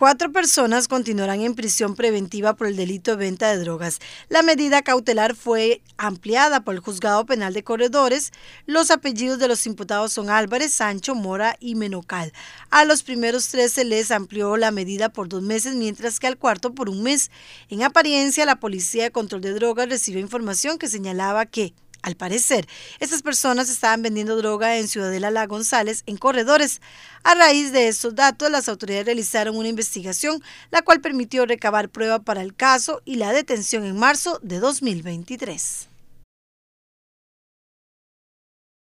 Cuatro personas continuarán en prisión preventiva por el delito de venta de drogas. La medida cautelar fue ampliada por el Juzgado Penal de Corredores. Los apellidos de los imputados son Álvarez, Sancho, Mora y Menocal. A los primeros tres se les amplió la medida por dos meses, mientras que al cuarto por un mes. En apariencia, la Policía de Control de Drogas recibió información que señalaba que al parecer, estas personas estaban vendiendo droga en Ciudadela La González en corredores. A raíz de estos datos, las autoridades realizaron una investigación, la cual permitió recabar prueba para el caso y la detención en marzo de 2023.